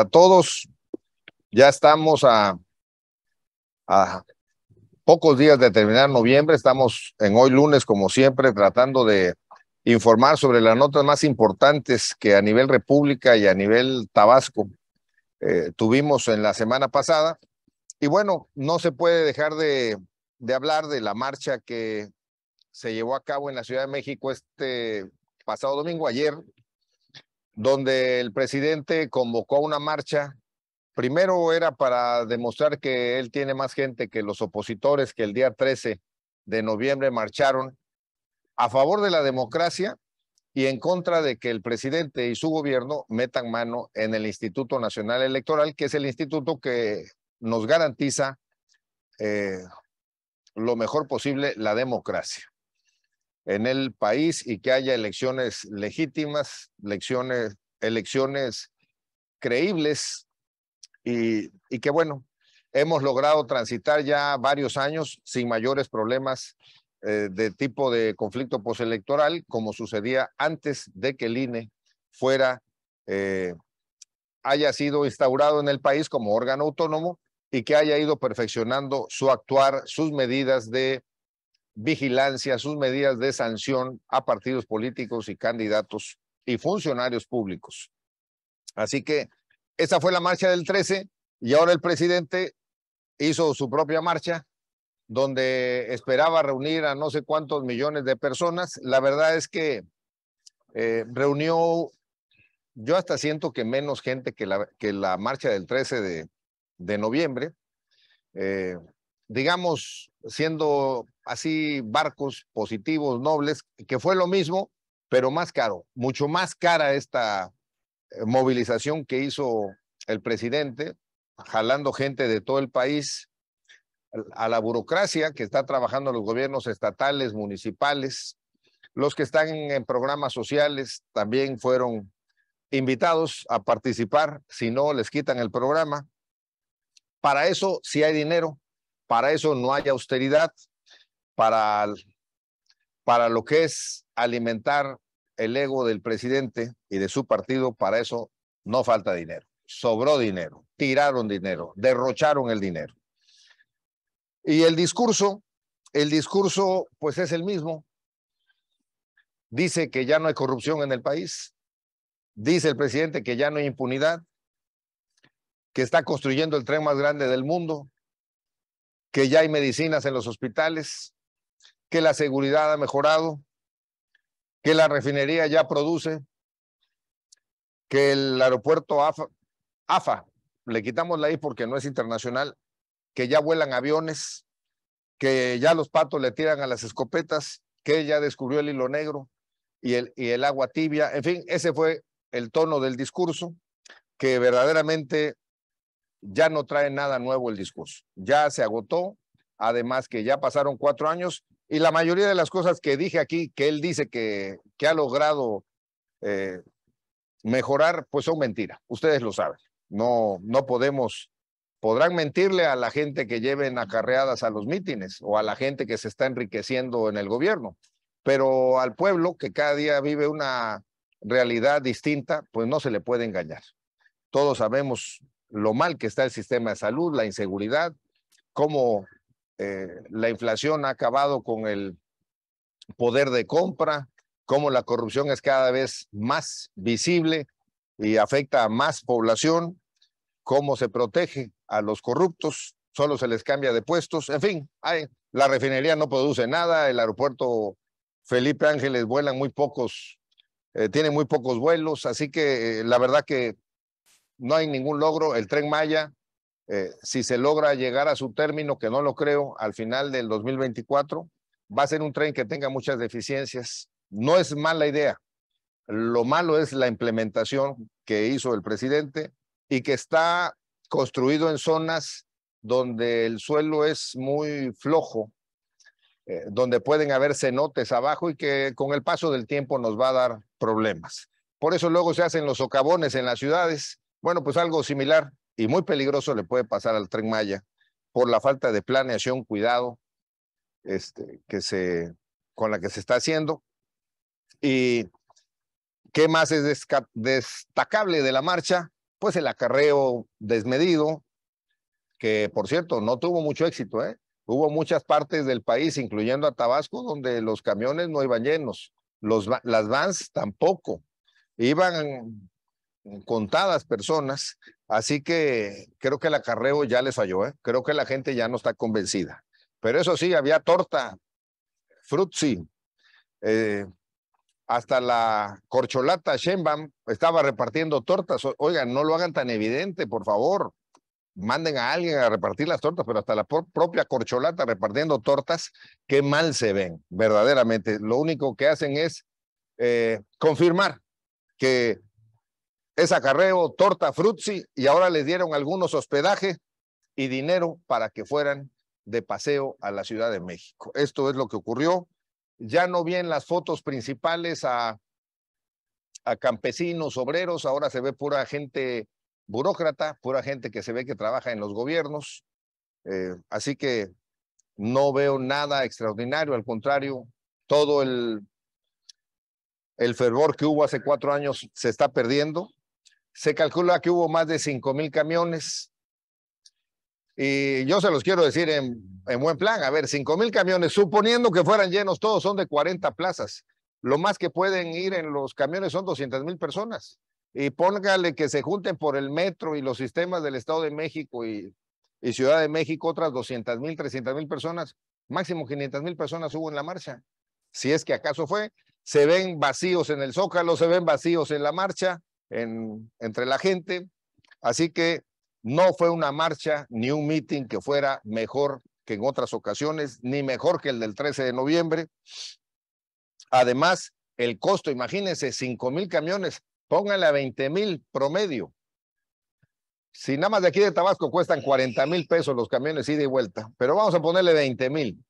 a todos. Ya estamos a, a pocos días de terminar noviembre. Estamos en hoy lunes, como siempre, tratando de informar sobre las notas más importantes que a nivel República y a nivel Tabasco eh, tuvimos en la semana pasada. Y bueno, no se puede dejar de, de hablar de la marcha que se llevó a cabo en la Ciudad de México este pasado domingo, ayer, donde el presidente convocó una marcha. Primero era para demostrar que él tiene más gente que los opositores que el día 13 de noviembre marcharon a favor de la democracia y en contra de que el presidente y su gobierno metan mano en el Instituto Nacional Electoral, que es el instituto que nos garantiza eh, lo mejor posible la democracia en el país y que haya elecciones legítimas, elecciones, elecciones creíbles y, que bueno, hemos logrado transitar ya varios años sin mayores problemas eh, de tipo de conflicto postelectoral como sucedía antes de que el INE fuera, eh, haya sido instaurado en el país como órgano autónomo y que haya ido perfeccionando su actuar, sus medidas de vigilancia, sus medidas de sanción a partidos políticos y candidatos y funcionarios públicos. Así que esa fue la marcha del 13 y ahora el presidente hizo su propia marcha donde esperaba reunir a no sé cuántos millones de personas. La verdad es que eh, reunió, yo hasta siento que menos gente que la, que la marcha del 13 de, noviembre. Eh, digamos, siendo así barcos positivos, nobles, que fue lo mismo, pero más caro, mucho más cara esta eh, movilización que hizo el presidente, jalando gente de todo el país a la burocracia que está trabajando los gobiernos estatales, municipales, los que están en programas sociales también fueron invitados a participar, si no les quitan el programa. Para eso sí hay dinero, para eso no hay austeridad, para, para lo que es alimentar el ego del presidente y de su partido, para eso no falta dinero. Sobró dinero, tiraron dinero, derrocharon el dinero. Y el discurso, el discurso pues es el mismo. Dice que ya no hay corrupción en el país. Dice el presidente que ya no hay impunidad, que está construyendo el tren más grande del mundo, que ya hay medicinas en los hospitales, que la seguridad ha mejorado, que la refinería ya produce, que el aeropuerto AFA, AFA, le quitamos la I porque no es internacional, que ya vuelan aviones, que ya los patos le tiran a las escopetas, que ya descubrió el hilo negro y el, y el agua tibia. En fin, ese fue el tono del discurso, que verdaderamente ya no trae nada nuevo el discurso. Ya se agotó, además que ya pasaron cuatro años y la mayoría de las cosas que dije aquí, que él dice que, ha logrado eh, mejorar, pues son mentiras. Ustedes lo saben. No, no podemos, podrán mentirle a la gente que lleven acarreadas a los mítines o a la gente que se está enriqueciendo en el gobierno, pero al pueblo que cada día vive una realidad distinta, pues no se le puede engañar. Todos sabemos lo mal que está el sistema de salud, la inseguridad, cómo eh, la inflación ha acabado con el poder de compra, cómo la corrupción es cada vez más visible y afecta a más población, cómo se protege a los corruptos, solo se les cambia de puestos, en fin, hay, la refinería no produce nada, el aeropuerto Felipe Ángeles vuelan muy pocos, eh, tiene muy pocos vuelos, así que eh, la verdad que no hay ningún logro, el tren Maya eh, si se logra llegar a su término, que no lo creo, al final del 2024, va a ser un tren que tenga muchas deficiencias. No es mala idea. Lo malo es la implementación que hizo el presidente y que está construido en zonas donde el suelo es muy flojo, eh, donde pueden haber cenotes abajo y que con el paso del tiempo nos va a dar problemas. Por eso luego se hacen los socavones en las ciudades. Bueno, pues algo similar y muy peligroso le puede pasar al tren Maya por la falta de planeación, cuidado, este, que se, con la que se está haciendo. ¿Y qué más es destacable de la marcha? Pues el acarreo desmedido, que por cierto no tuvo mucho éxito. ¿eh? Hubo muchas partes del país, incluyendo a Tabasco, donde los camiones no iban llenos, los, las vans tampoco. Iban contadas personas, así que creo que el acarreo ya les falló, ¿eh? creo que la gente ya no está convencida. Pero eso sí, había torta, frutzi, eh, hasta la corcholata Shenbam estaba repartiendo tortas. Oigan, no lo hagan tan evidente, por favor. Manden a alguien a repartir las tortas, pero hasta la propia corcholata repartiendo tortas, qué mal se ven, verdaderamente. Lo único que hacen es eh, confirmar que es acarreo, torta frutzi, y ahora les dieron algunos hospedajes y dinero para que fueran de paseo a la Ciudad de México. Esto es lo que ocurrió. Ya no vi en las fotos principales a, campesinos, obreros, ahora se ve pura gente burócrata, pura gente que se ve que trabaja en los gobiernos. Eh, así que no veo nada extraordinario, al contrario, todo el, el fervor que hubo hace cuatro años se está perdiendo. Se calcula que hubo más de 5 mil camiones. Y yo se los quiero decir en, buen plan, a ver, 5 mil camiones, suponiendo que fueran llenos, todos son de 40 plazas. Lo más que pueden ir en los camiones son 200 mil personas. Y póngale que se junten por el metro y los sistemas del Estado de México y, Ciudad de México otras 200 mil, 300 mil personas, máximo 500 mil personas hubo en la marcha. Si es que acaso fue, se ven vacíos en el Zócalo, se ven vacíos en la marcha, entre la gente. Así que no fue una marcha ni un meeting que fuera mejor que en otras ocasiones, ni mejor que el del 13 de noviembre. Además, el costo, imagínense, 5 mil camiones, pónganle a 20 mil promedio. Si nada más de aquí de Tabasco cuestan 40 mil pesos los camiones ida y vuelta, pero vamos a ponerle 20 mil.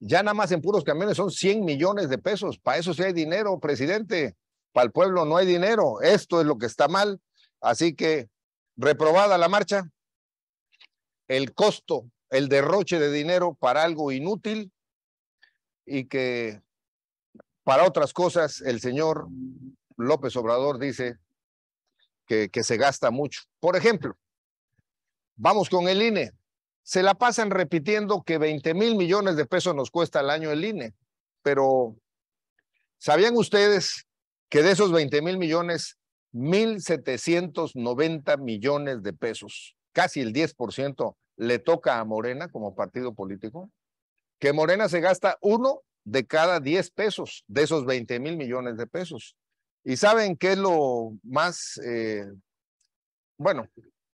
Ya nada más en puros camiones son 100 millones de pesos. Para eso sí hay dinero, presidente para el pueblo no hay dinero, esto es lo que está mal, así que reprobada la marcha, el costo, el derroche de dinero para algo inútil y que para otras cosas el señor López Obrador dice que, se gasta mucho. Por ejemplo, vamos con el INE. Se la pasan repitiendo que 20 mil millones de pesos nos cuesta al año el INE, pero ¿sabían ustedes que de esos 20 mil millones, 1.790 millones de pesos, casi el 10%, le toca a Morena como partido político, que Morena se gasta uno de cada 10 pesos de esos 20 mil millones de pesos. ¿Y saben qué es lo más, eh, bueno,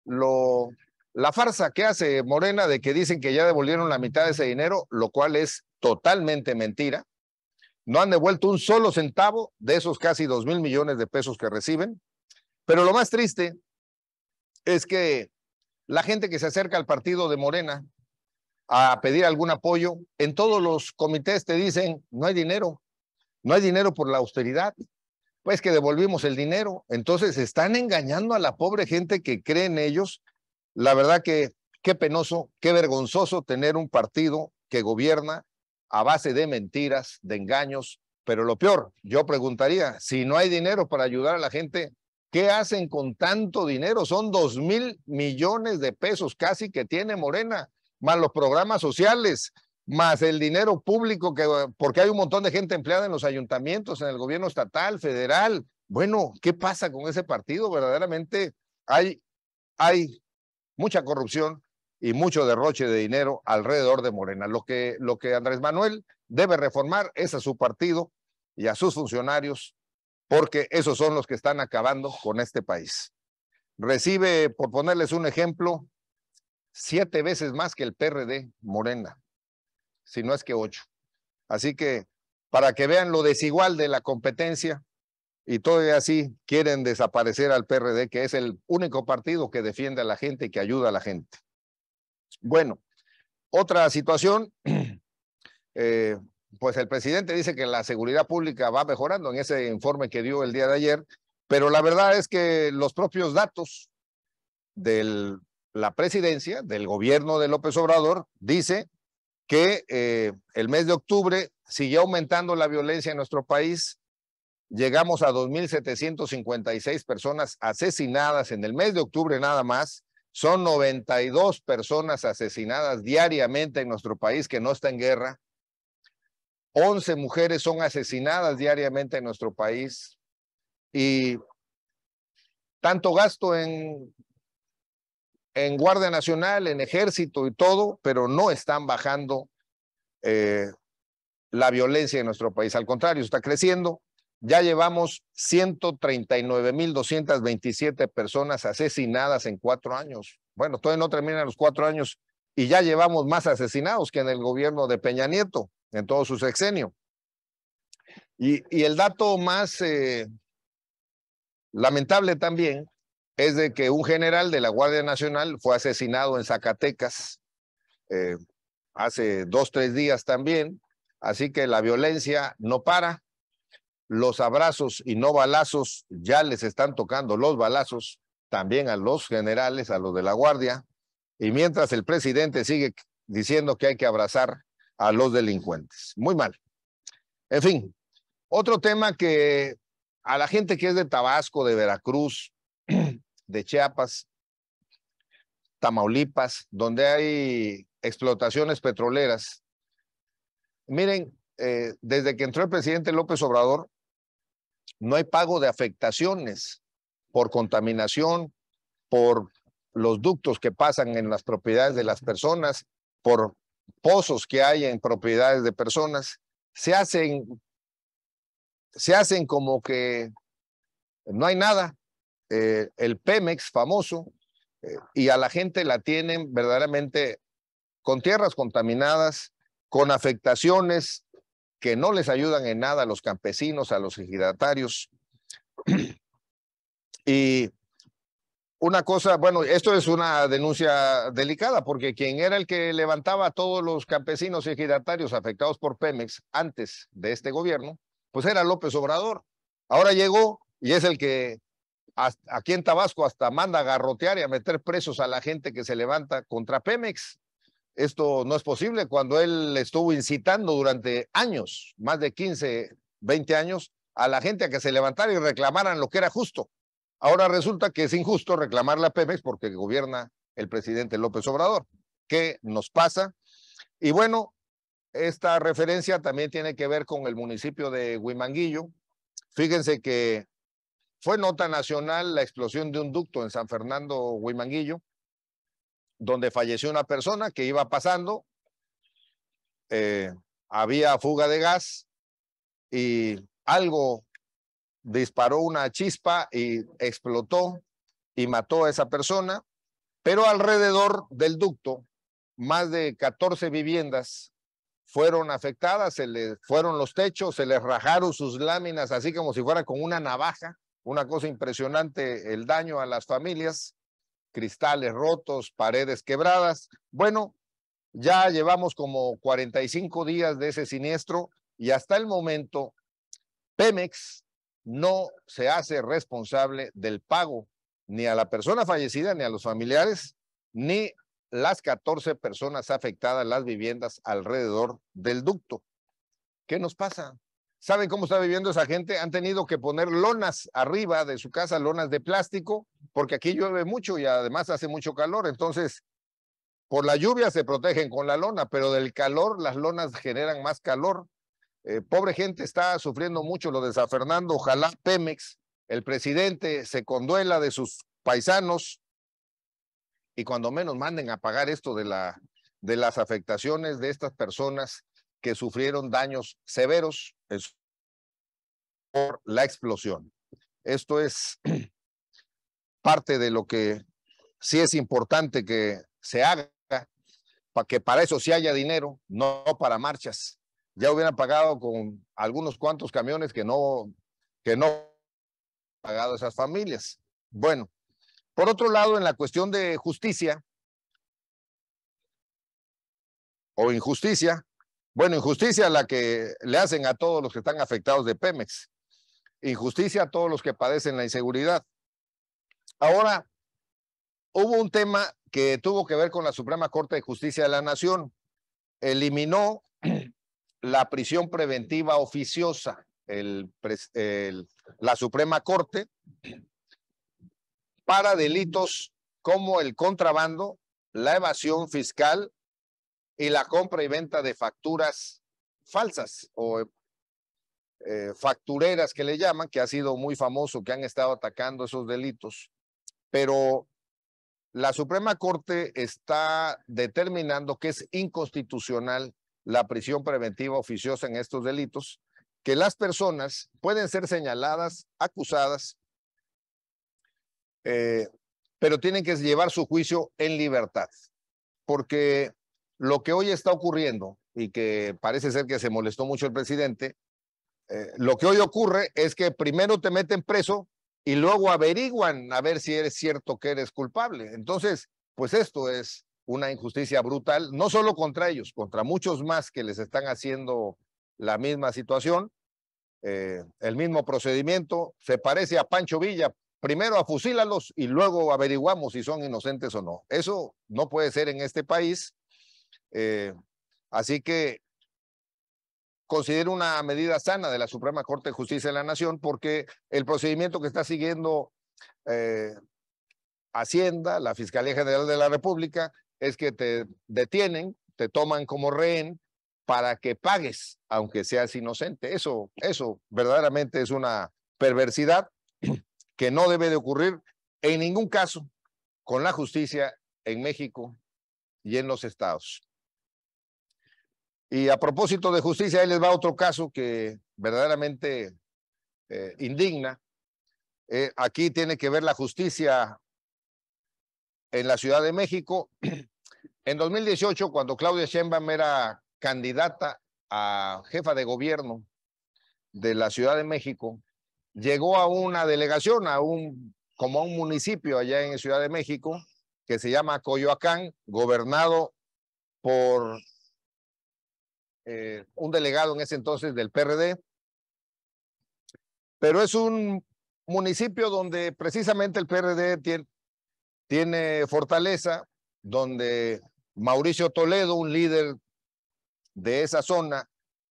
lo, la farsa que hace Morena de que dicen que ya devolvieron la mitad de ese dinero, lo cual es totalmente mentira? no han devuelto un solo centavo de esos casi dos mil millones de pesos que reciben. Pero lo más triste es que la gente que se acerca al partido de Morena a pedir algún apoyo, en todos los comités te dicen, no hay dinero, no hay dinero por la austeridad, pues que devolvimos el dinero. Entonces están engañando a la pobre gente que cree en ellos. La verdad que qué penoso, qué vergonzoso tener un partido que gobierna a base de mentiras, de engaños, pero lo peor, yo preguntaría, si no hay dinero para ayudar a la gente, ¿qué hacen con tanto dinero? Son dos mil millones de pesos casi que tiene Morena, más los programas sociales, más el dinero público, que, porque hay un montón de gente empleada en los ayuntamientos, en el gobierno estatal, federal. Bueno, ¿qué pasa con ese partido? Verdaderamente hay, hay mucha corrupción, y mucho derroche de dinero alrededor de Morena. Lo que, lo que Andrés Manuel debe reformar es a su partido y a sus funcionarios, porque esos son los que están acabando con este país. Recibe, por ponerles un ejemplo, siete veces más que el PRD Morena, si no es que ocho. Así que para que vean lo desigual de la competencia, y todavía así quieren desaparecer al PRD, que es el único partido que defiende a la gente y que ayuda a la gente. Bueno, otra situación, eh, pues el presidente dice que la seguridad pública va mejorando en ese informe que dio el día de ayer, pero la verdad es que los propios datos de la presidencia, del gobierno de López Obrador, dice que eh, el mes de octubre siguió aumentando la violencia en nuestro país. Llegamos a 2.756 personas asesinadas en el mes de octubre nada más son 92 personas asesinadas diariamente en nuestro país que no está en guerra. 11 mujeres son asesinadas diariamente en nuestro país. Y tanto gasto en, en Guardia Nacional, en Ejército y todo, pero no están bajando eh, la violencia en nuestro país. Al contrario, está creciendo. Ya llevamos 139.227 personas asesinadas en cuatro años. Bueno, todavía no terminan los cuatro años y ya llevamos más asesinados que en el gobierno de Peña Nieto, en todo su sexenio. Y, el dato más eh, lamentable también es de que un general de la Guardia Nacional fue asesinado en Zacatecas eh, hace dos, tres días también. Así que la violencia no para, los abrazos y no balazos, ya les están tocando los balazos también a los generales, a los de la Guardia, y mientras el presidente sigue diciendo que hay que abrazar a los delincuentes. Muy mal. En fin, otro tema que a la gente que es de Tabasco, de Veracruz, de Chiapas, Tamaulipas, donde hay explotaciones petroleras, miren, eh, desde que entró el presidente López Obrador, no hay pago de afectaciones por contaminación, por los ductos que pasan en las propiedades de las personas, por pozos que hay en propiedades de personas, se hacen, se hacen como que no hay nada. Eh, el Pemex famoso, eh, y a la gente la tienen verdaderamente con tierras contaminadas, con afectaciones que no les ayudan en nada a los campesinos, a los ejidatarios. Y una cosa, bueno, esto es una denuncia delicada porque quien era el que levantaba a todos los campesinos y ejidatarios afectados por Pemex antes de este gobierno, pues era López Obrador. Ahora llegó y es el que aquí en Tabasco hasta manda a garrotear y a meter presos a la gente que se levanta contra Pemex. Esto no es posible cuando él estuvo incitando durante años, más de 15, 20 años, a la gente a que se levantara y reclamaran lo que era justo. Ahora resulta que es injusto reclamar la Pemex porque gobierna el presidente López Obrador. ¿Qué nos pasa? Y bueno, esta referencia también tiene que ver con el municipio de Huimanguillo. Fíjense que fue nota nacional la explosión de un ducto en San Fernando Huimanguillo donde falleció una persona que iba pasando, eh, había fuga de gas y algo disparó una chispa y explotó y mató a esa persona, pero alrededor del ducto, más de 14 viviendas fueron afectadas, se les fueron los techos, se les rajaron sus láminas, así como si fuera con una navaja, una cosa impresionante el daño a las familias cristales rotos, paredes quebradas. Bueno, ya llevamos como 45 días de ese siniestro y hasta el momento Pemex no se hace responsable del pago ni a la persona fallecida, ni a los familiares, ni las 14 personas afectadas, las viviendas alrededor del ducto. ¿Qué nos pasa? ¿Saben cómo está viviendo esa gente? Han tenido que poner lonas arriba de su casa, lonas de plástico, porque aquí llueve mucho y además hace mucho calor. Entonces, por la lluvia se protegen con la lona, pero del calor las lonas generan más calor. Eh, pobre gente está sufriendo mucho lo de San Fernando. Ojalá Pemex, el presidente, se conduela de sus paisanos y cuando menos manden a pagar esto de, la, de las afectaciones de estas personas que sufrieron daños severos por la explosión. Esto es parte de lo que sí es importante que se haga, para que para eso sí haya dinero, no para marchas. Ya hubieran pagado con algunos cuantos camiones que no, que no pagado esas familias. Bueno, por otro lado, en la cuestión de justicia o injusticia, bueno, injusticia la que le hacen a todos los que están afectados de Pemex. Injusticia a todos los que padecen la inseguridad. Ahora, hubo un tema que tuvo que ver con la Suprema Corte de Justicia de la Nación. Eliminó la prisión preventiva oficiosa, la Suprema Corte, para delitos como el contrabando, la evasión fiscal y la compra y venta de facturas falsas o eh, factureras que le llaman, que ha sido muy famoso, que han estado atacando esos delitos. Pero la Suprema Corte está determinando que es inconstitucional la prisión preventiva oficiosa en estos delitos, que las personas pueden ser señaladas, acusadas, eh, pero tienen que llevar su juicio en libertad, porque lo que hoy está ocurriendo y que parece ser que se molestó mucho el presidente, eh, lo que hoy ocurre es que primero te meten preso y luego averiguan a ver si eres cierto que eres culpable. Entonces, pues esto es una injusticia brutal, no solo contra ellos, contra muchos más que les están haciendo la misma situación, eh, el mismo procedimiento. Se parece a Pancho Villa, primero a afusílalos y luego averiguamos si son inocentes o no. Eso no puede ser en este país eh, así que considero una medida sana de la Suprema Corte de Justicia de la Nación porque el procedimiento que está siguiendo eh, Hacienda, la Fiscalía General de la República, es que te detienen, te toman como rehén para que pagues, aunque seas inocente. Eso, eso verdaderamente es una perversidad que no debe de ocurrir en ningún caso con la justicia en México y en los estados. Y a propósito de justicia, ahí les va otro caso que verdaderamente eh, indigna. Eh, aquí tiene que ver la justicia en la Ciudad de México. En 2018, cuando Claudia Sheinbaum era candidata a jefa de gobierno de la Ciudad de México, llegó a una delegación, a un, como a un municipio allá en Ciudad de México, que se llama Coyoacán, gobernado por eh, un delegado en ese entonces del PRD, pero es un municipio donde precisamente el PRD tiene, fortaleza, donde Mauricio Toledo, un líder de esa zona,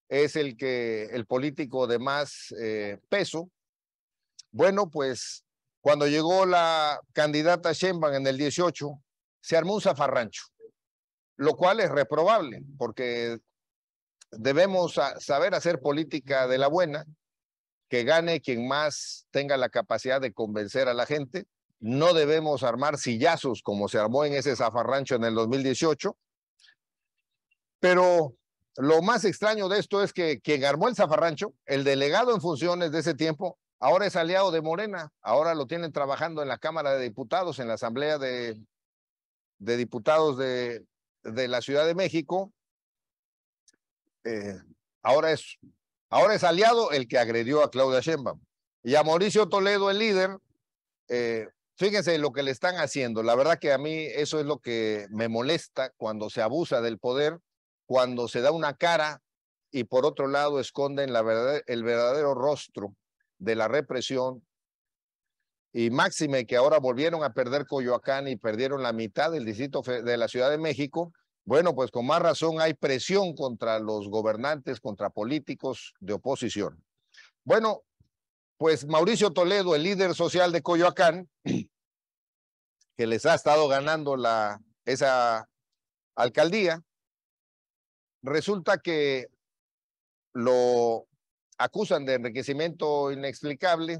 es el que el político de más eh, peso. Bueno, pues cuando llegó la candidata Sheinbaum en el 18, se armó un zafarrancho, lo cual es reprobable, porque debemos saber hacer política de la buena, que gane quien más tenga la capacidad de convencer a la gente. No debemos armar sillazos como se armó en ese zafarrancho en el 2018. Pero lo más extraño de esto es que quien armó el zafarrancho, el delegado en funciones de ese tiempo, ahora es aliado de Morena, ahora lo tienen trabajando en la Cámara de Diputados, en la Asamblea de, Diputados de la Ciudad de México, eh, ahora, es, ahora es aliado el que agredió a Claudia Sheinbaum. Y a Mauricio Toledo, el líder, eh, fíjense lo que le están haciendo. La verdad que a mí eso es lo que me molesta cuando se abusa del poder, cuando se da una cara y por otro lado esconden la verdad, el verdadero rostro de la represión. Y máxime que ahora volvieron a perder Coyoacán y perdieron la mitad del distrito de la Ciudad de México bueno, pues con más razón hay presión contra los gobernantes, contra políticos de oposición. Bueno, pues Mauricio Toledo, el líder social de Coyoacán, que les ha estado ganando la, esa alcaldía, resulta que lo acusan de enriquecimiento inexplicable,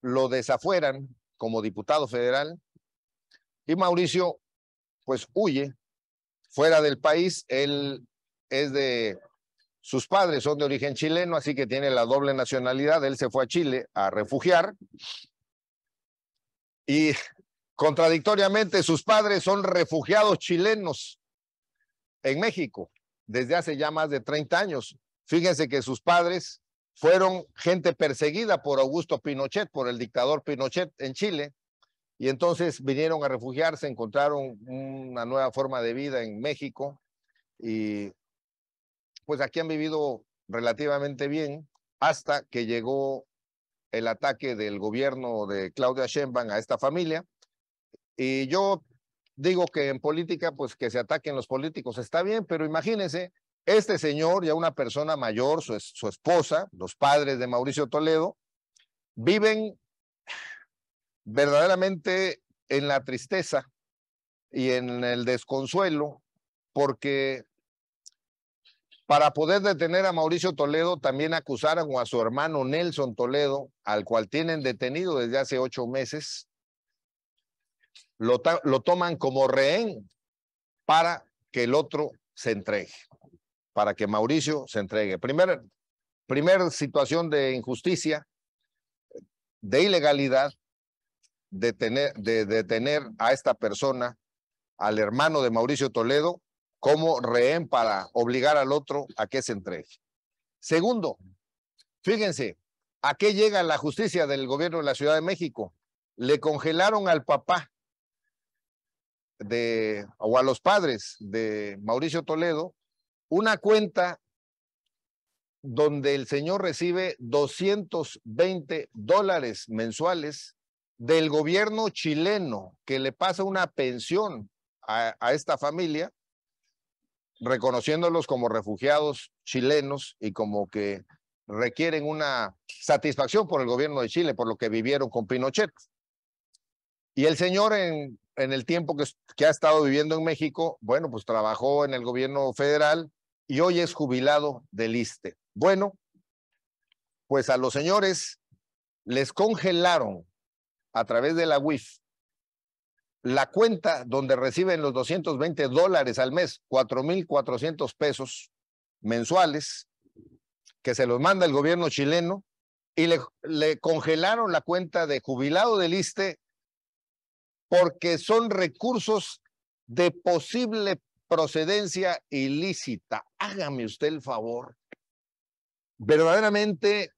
lo desafueran como diputado federal y Mauricio pues huye fuera del país. Él es de, sus padres son de origen chileno, así que tiene la doble nacionalidad. Él se fue a Chile a refugiar. Y contradictoriamente, sus padres son refugiados chilenos en México desde hace ya más de 30 años. Fíjense que sus padres fueron gente perseguida por Augusto Pinochet, por el dictador Pinochet en Chile, y entonces vinieron a refugiarse, encontraron una nueva forma de vida en México y pues aquí han vivido relativamente bien hasta que llegó el ataque del gobierno de Claudia Sheinbaum a esta familia. Y yo digo que en política, pues que se ataquen los políticos está bien, pero imagínense, este señor, ya una persona mayor, su, su esposa, los padres de Mauricio Toledo, viven verdaderamente en la tristeza y en el desconsuelo, porque para poder detener a Mauricio Toledo también acusaron a su hermano Nelson Toledo, al cual tienen detenido desde hace ocho meses, lo, toman como rehén para que el otro se entregue, para que Mauricio se entregue. Primera primer situación de injusticia, de ilegalidad, detener, de detener a esta persona, al hermano de Mauricio Toledo, como rehén para obligar al otro a que se entregue. Segundo, fíjense, ¿a qué llega la justicia del gobierno de la Ciudad de México? Le congelaron al papá de, o a los padres de Mauricio Toledo una cuenta donde el señor recibe 220 dólares mensuales del gobierno chileno que le pasa una pensión a, esta familia, reconociéndolos como refugiados chilenos y como que requieren una satisfacción por el gobierno de Chile, por lo que vivieron con Pinochet. Y el señor en, el tiempo que, ha estado viviendo en México, bueno, pues trabajó en el gobierno federal y hoy es jubilado del ISTE. Bueno, pues a los señores les congelaron a través de la WIF la cuenta donde reciben los 220 dólares al mes, 4.400 pesos mensuales, que se los manda el gobierno chileno, y le, congelaron la cuenta de jubilado del ISTE porque son recursos de posible procedencia ilícita. Hágame usted el favor. Verdaderamente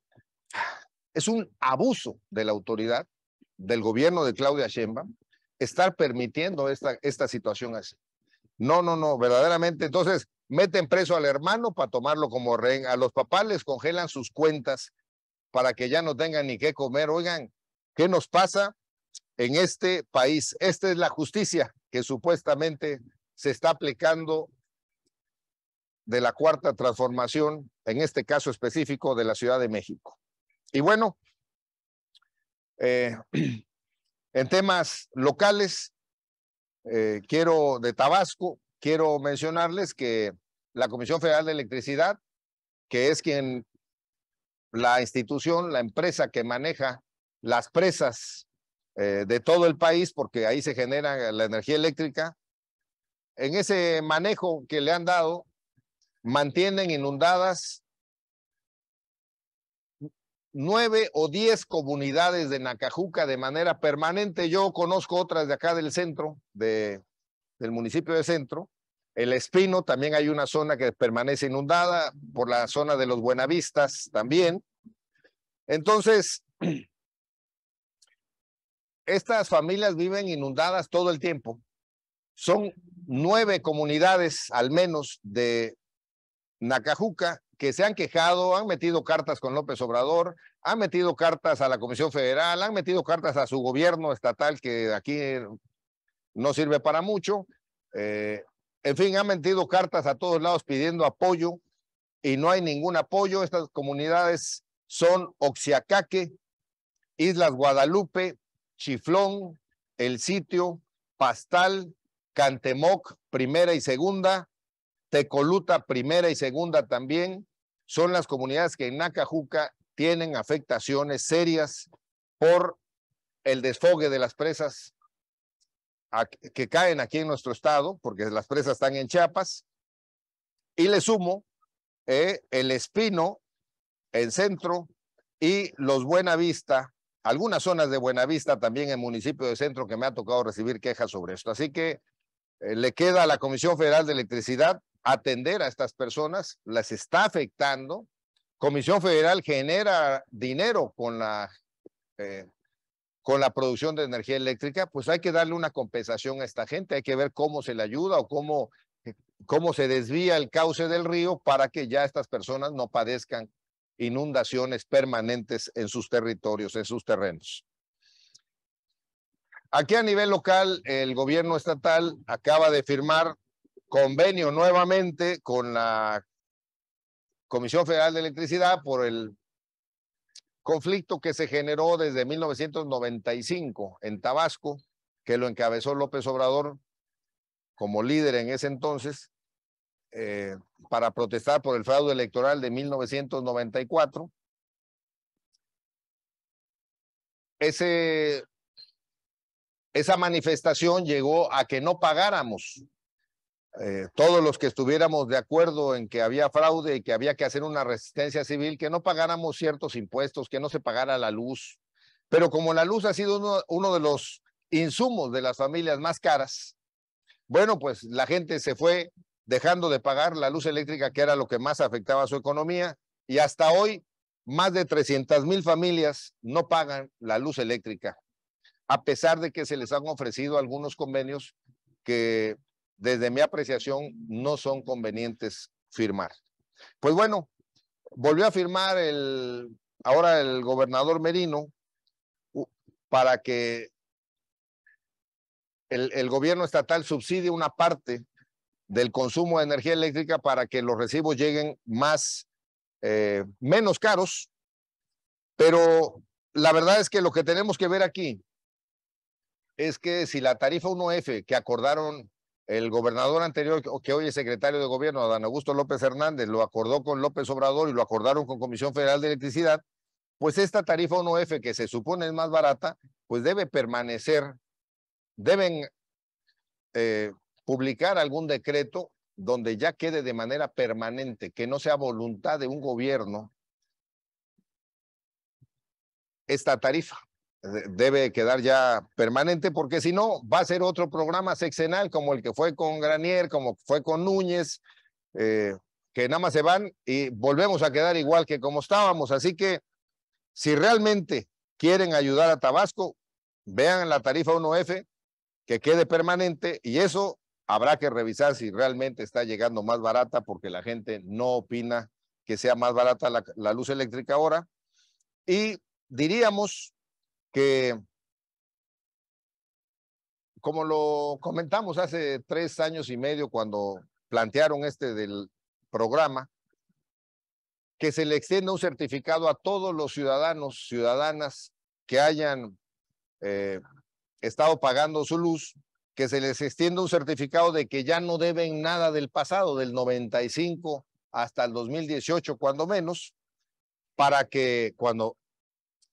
es un abuso de la autoridad del gobierno de Claudia Sheinbaum estar permitiendo esta, esta situación así. No, no, no, verdaderamente. Entonces, meten preso al hermano para tomarlo como rehén. A los papás les congelan sus cuentas para que ya no tengan ni qué comer. Oigan, ¿qué nos pasa en este país? Esta es la justicia que supuestamente se está aplicando de la cuarta transformación, en este caso específico de la Ciudad de México. Y bueno, eh, en temas locales, eh, quiero de Tabasco, quiero mencionarles que la Comisión Federal de Electricidad, que es quien la institución, la empresa que maneja las presas eh, de todo el país, porque ahí se genera la energía eléctrica, en ese manejo que le han dado, mantienen inundadas nueve o diez comunidades de Nacajuca de manera permanente. Yo conozco otras de acá del centro, de, del municipio de centro. El Espino, también hay una zona que permanece inundada, por la zona de los Buenavistas también. Entonces, estas familias viven inundadas todo el tiempo. Son nueve comunidades al menos de Nacajuca que se han quejado, han metido cartas con López Obrador, han metido cartas a la Comisión Federal, han metido cartas a su gobierno estatal que aquí no sirve para mucho. Eh, en fin, han metido cartas a todos lados pidiendo apoyo y no hay ningún apoyo. Estas comunidades son Oxiacaque, Islas Guadalupe, Chiflón, El Sitio, Pastal, Cantemoc, primera y segunda, Coluta primera y segunda también, son las comunidades que en Nacajuca tienen afectaciones serias por el desfogue de las presas que caen aquí en nuestro estado, porque las presas están en Chiapas, y le sumo eh, el Espino en centro y los Buenavista, algunas zonas de Buenavista también en municipio de centro que me ha tocado recibir quejas sobre esto. Así que eh, le queda a la Comisión Federal de Electricidad atender a estas personas, las está afectando. Comisión Federal genera dinero con la, eh, con la producción de energía eléctrica, pues hay que darle una compensación a esta gente, hay que ver cómo se le ayuda o cómo, eh, cómo se desvía el cauce del río para que ya estas personas no padezcan inundaciones permanentes en sus territorios, en sus terrenos. Aquí a nivel local, el gobierno estatal acaba de firmar convenio nuevamente con la Comisión Federal de Electricidad por el conflicto que se generó desde 1995 en Tabasco, que lo encabezó López Obrador como líder en ese entonces, eh, para protestar por el fraude electoral de 1994. Ese, esa manifestación llegó a que no pagáramos eh, todos los que estuviéramos de acuerdo en que había fraude y que había que hacer una resistencia civil, que no pagáramos ciertos impuestos, que no se pagara la luz. Pero como la luz ha sido uno, de los insumos de las familias más caras, bueno, pues la gente se fue dejando de pagar la luz eléctrica, que era lo que más afectaba a su economía, y hasta hoy más de 300 mil familias no pagan la luz eléctrica, a pesar de que se les han ofrecido algunos convenios que desde mi apreciación, no son convenientes firmar. Pues bueno, volvió a firmar el, ahora el gobernador Merino para que el, gobierno estatal subsidie una parte del consumo de energía eléctrica para que los recibos lleguen más, eh, menos caros. Pero la verdad es que lo que tenemos que ver aquí es que si la tarifa 1F que acordaron el gobernador anterior, que hoy es secretario de gobierno, Adán Augusto López Hernández, lo acordó con López Obrador y lo acordaron con Comisión Federal de Electricidad, pues esta tarifa 1F, que se supone es más barata, pues debe permanecer, deben eh, publicar algún decreto donde ya quede de manera permanente, que no sea voluntad de un gobierno esta tarifa debe quedar ya permanente, porque si no, va a ser otro programa sexenal como el que fue con Granier, como fue con Núñez, eh, que nada más se van y volvemos a quedar igual que como estábamos. Así que si realmente quieren ayudar a Tabasco, vean la tarifa 1F, que quede permanente y eso habrá que revisar si realmente está llegando más barata, porque la gente no opina que sea más barata la, la luz eléctrica ahora. Y diríamos que, como lo comentamos hace tres años y medio cuando plantearon este del programa, que se le extienda un certificado a todos los ciudadanos, ciudadanas que hayan eh, estado pagando su luz, que se les extienda un certificado de que ya no deben nada del pasado, del 95 hasta el 2018, cuando menos, para que cuando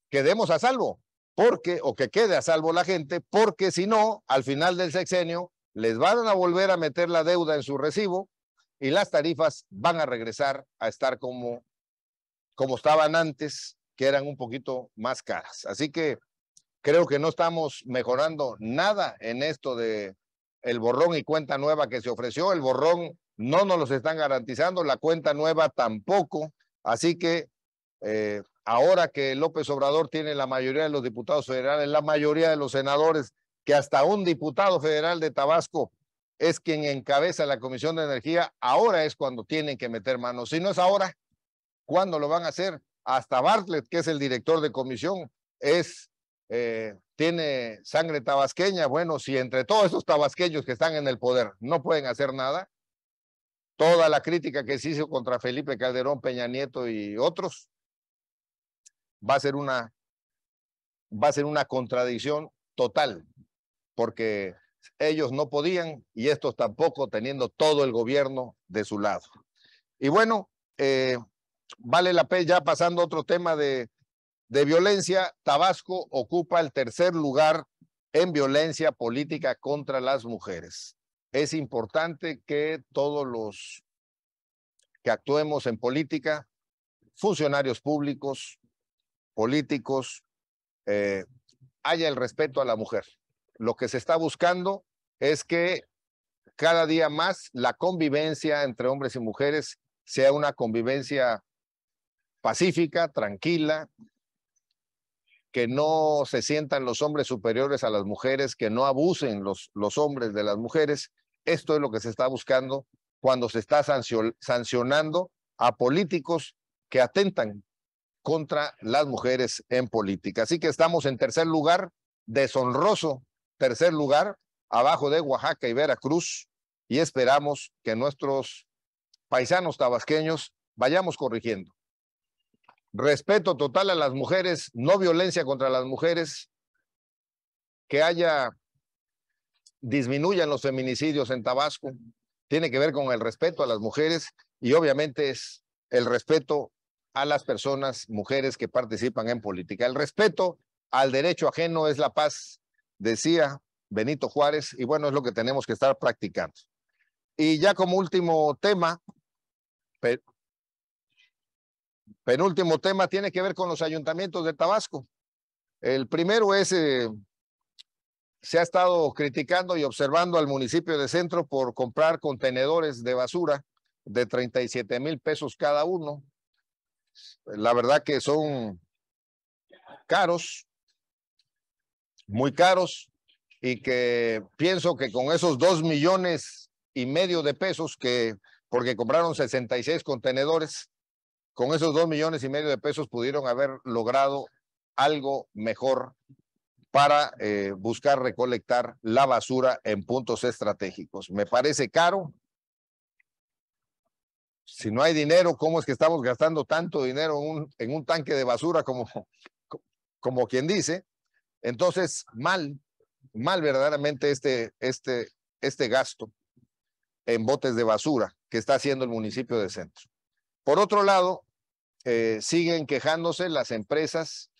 quedemos a salvo porque, o que quede a salvo la gente, porque si no, al final del sexenio les van a volver a meter la deuda en su recibo y las tarifas van a regresar a estar como, como estaban antes, que eran un poquito más caras. Así que creo que no estamos mejorando nada en esto de el borrón y cuenta nueva que se ofreció. El borrón no nos los están garantizando, la cuenta nueva tampoco. Así que eh, ahora que López Obrador tiene la mayoría de los diputados federales, la mayoría de los senadores, que hasta un diputado federal de Tabasco es quien encabeza la Comisión de Energía, ahora es cuando tienen que meter manos. Si no es ahora, ¿cuándo lo van a hacer? Hasta Bartlett, que es el director de comisión, es, eh, tiene sangre tabasqueña. Bueno, si entre todos esos tabasqueños que están en el poder no pueden hacer nada, toda la crítica que se hizo contra Felipe Calderón, Peña Nieto y otros, va a ser una, va a ser una contradicción total, porque ellos no podían y estos tampoco, teniendo todo el gobierno de su lado. Y bueno, eh, vale la pena, ya pasando a otro tema de, de violencia, Tabasco ocupa el tercer lugar en violencia política contra las mujeres. Es importante que todos los que actuemos en política, funcionarios públicos, políticos, eh, haya el respeto a la mujer. Lo que se está buscando es que cada día más la convivencia entre hombres y mujeres sea una convivencia pacífica, tranquila, que no se sientan los hombres superiores a las mujeres, que no abusen los, los hombres de las mujeres. Esto es lo que se está buscando cuando se está sancionando a políticos que atentan contra las mujeres en política. Así que estamos en tercer lugar, deshonroso tercer lugar, abajo de Oaxaca y Veracruz, y esperamos que nuestros paisanos tabasqueños vayamos corrigiendo. Respeto total a las mujeres, no violencia contra las mujeres, que haya, disminuyan los feminicidios en Tabasco, tiene que ver con el respeto a las mujeres y obviamente es el respeto a las personas, mujeres que participan en política. El respeto al derecho ajeno es la paz, decía Benito Juárez, y bueno, es lo que tenemos que estar practicando. Y ya como último tema, penúltimo tema tiene que ver con los ayuntamientos de Tabasco. El primero es, eh, se ha estado criticando y observando al municipio de Centro por comprar contenedores de basura de 37 mil pesos cada uno, la verdad que son caros, muy caros, y que pienso que con esos dos millones y medio de pesos que, porque compraron 66 contenedores, con esos dos millones y medio de pesos pudieron haber logrado algo mejor para eh, buscar recolectar la basura en puntos estratégicos. Me parece caro, si no hay dinero, ¿cómo es que estamos gastando tanto dinero en un, tanque de basura como, como quien dice? Entonces, mal, mal verdaderamente este, este, este gasto en botes de basura que está haciendo el municipio de Centro. Por otro lado, eh, siguen quejándose las empresas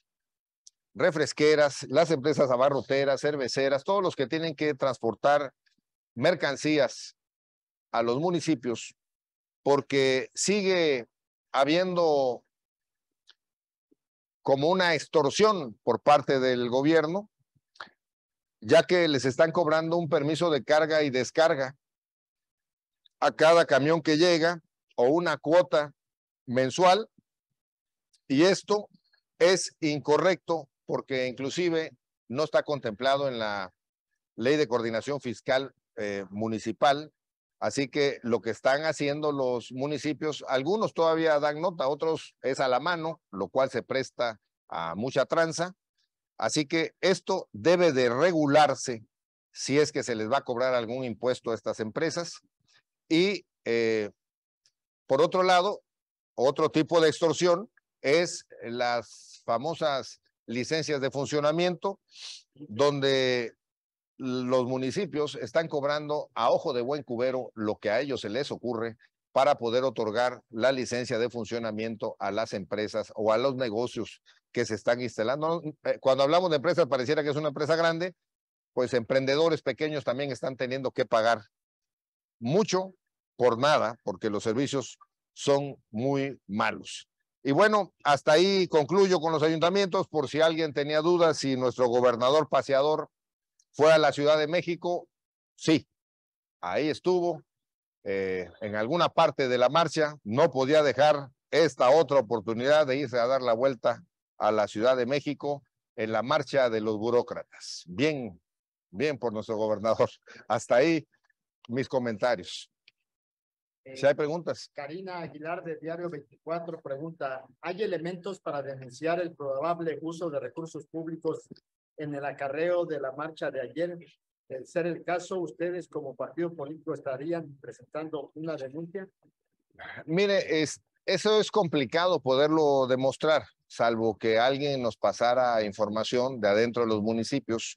refresqueras, las empresas abarroteras, cerveceras, todos los que tienen que transportar mercancías a los municipios porque sigue habiendo como una extorsión por parte del gobierno, ya que les están cobrando un permiso de carga y descarga a cada camión que llega o una cuota mensual. Y esto es incorrecto porque inclusive no está contemplado en la ley de coordinación fiscal eh, municipal Así que lo que están haciendo los municipios, algunos todavía dan nota, otros es a la mano, lo cual se presta a mucha tranza. Así que esto debe de regularse si es que se les va a cobrar algún impuesto a estas empresas. Y eh, por otro lado, otro tipo de extorsión es las famosas licencias de funcionamiento, donde los municipios están cobrando a ojo de buen cubero lo que a ellos se les ocurre para poder otorgar la licencia de funcionamiento a las empresas o a los negocios que se están instalando. Eh, cuando hablamos de empresas, pareciera que es una empresa grande, pues emprendedores pequeños también están teniendo que pagar mucho por nada, porque los servicios son muy malos. Y bueno, hasta ahí concluyo con los ayuntamientos, por si alguien tenía dudas, si nuestro gobernador paseador fue a la Ciudad de México, sí, ahí estuvo, eh, en alguna parte de la marcha, no podía dejar esta otra oportunidad de irse a dar la vuelta a la Ciudad de México en la marcha de los burócratas. Bien, bien por nuestro gobernador. Hasta ahí mis comentarios. si eh, hay preguntas. Karina Aguilar de Diario 24 pregunta, ¿hay elementos para denunciar el probable uso de recursos públicos en el acarreo de la marcha de ayer. El ser el caso, ustedes como partido político estarían presentando una denuncia. Mire, eso es complicado poderlo demostrar, salvo que alguien nos pasara información de adentro de los municipios,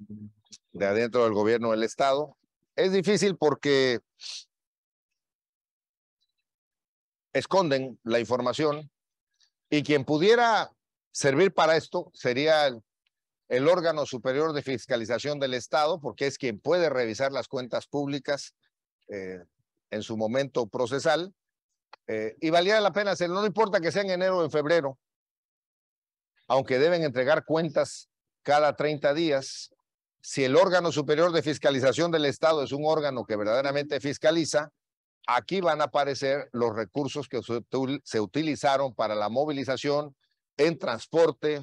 de adentro del gobierno del estado. Es difícil porque esconden la información y quien pudiera servir para esto sería el el órgano superior de fiscalización del Estado, porque es quien puede revisar las cuentas públicas eh, en su momento procesal, eh, y valía la pena hacerlo, no importa que sea en enero o en febrero, aunque deben entregar cuentas cada 30 días, si el órgano superior de fiscalización del Estado es un órgano que verdaderamente fiscaliza, aquí van a aparecer los recursos que se utilizaron para la movilización en transporte,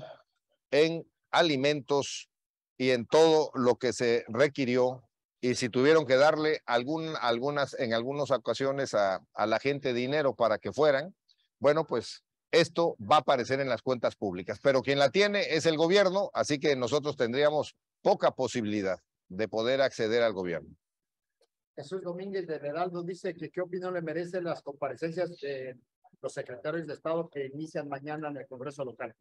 en alimentos y en todo lo que se requirió. Y si tuvieron que darle algún, algunas, en algunas ocasiones a, a la gente dinero para que fueran, bueno, pues esto va a aparecer en las cuentas públicas. Pero quien la tiene es el gobierno, así que nosotros tendríamos poca posibilidad de poder acceder al gobierno. Jesús Domínguez de Heraldo dice que qué opinión le merecen las comparecencias de los secretarios de Estado que inician mañana en el Congreso local.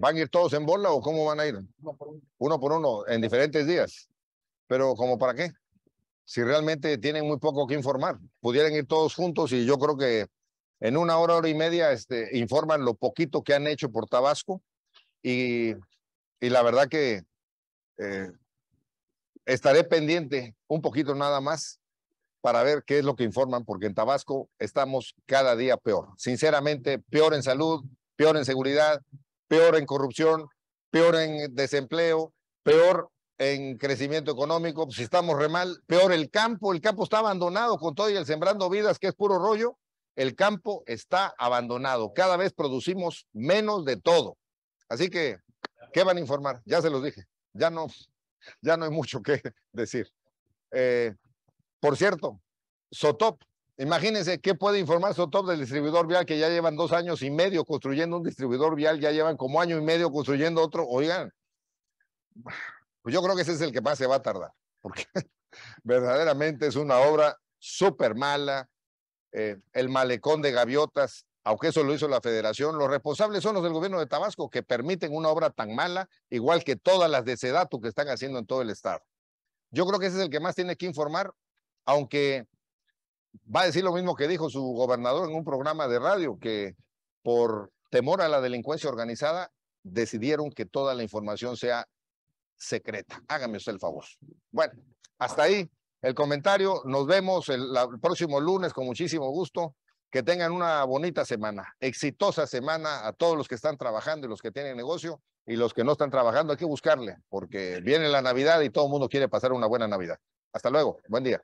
¿Van a ir todos en bola o cómo van a ir? Uno por uno. en diferentes días. Pero ¿como para qué? Si realmente tienen muy poco que informar. Pudieran ir todos juntos y yo creo que en una hora, hora y media este, informan lo poquito que han hecho por Tabasco y, la verdad que eh, estaré pendiente un poquito nada más para ver qué es lo que informan, porque en Tabasco estamos cada día peor. Sinceramente, peor en salud, peor en seguridad, peor en corrupción, peor en desempleo, peor en crecimiento económico, si estamos re mal, peor el campo, el campo está abandonado con todo y el sembrando vidas, que es puro rollo, el campo está abandonado, cada vez producimos menos de todo. Así que, ¿qué van a informar? Ya se los dije, ya no, ya no hay mucho que decir. Eh, por cierto, Sotop, Imagínense qué puede informar Sotop del distribuidor vial que ya llevan dos años y medio construyendo un distribuidor vial, ya llevan como año y medio construyendo otro. Oigan, pues yo creo que ese es el que más se va a tardar, porque verdaderamente es una obra súper mala. Eh, el malecón de gaviotas, aunque eso lo hizo la federación, los responsables son los del gobierno de Tabasco que permiten una obra tan mala, igual que todas las de Sedatu que están haciendo en todo el estado. Yo creo que ese es el que más tiene que informar, aunque va a decir lo mismo que dijo su gobernador en un programa de radio, que por temor a la delincuencia organizada decidieron que toda la información sea secreta. Hágame usted el favor. Bueno, hasta ahí el comentario. Nos vemos el, próximo lunes con muchísimo gusto. Que tengan una bonita semana, exitosa semana a todos los que están trabajando y los que tienen negocio y los que no están trabajando. Hay que buscarle porque viene la Navidad y todo el mundo quiere pasar una buena Navidad. Hasta luego. Buen día.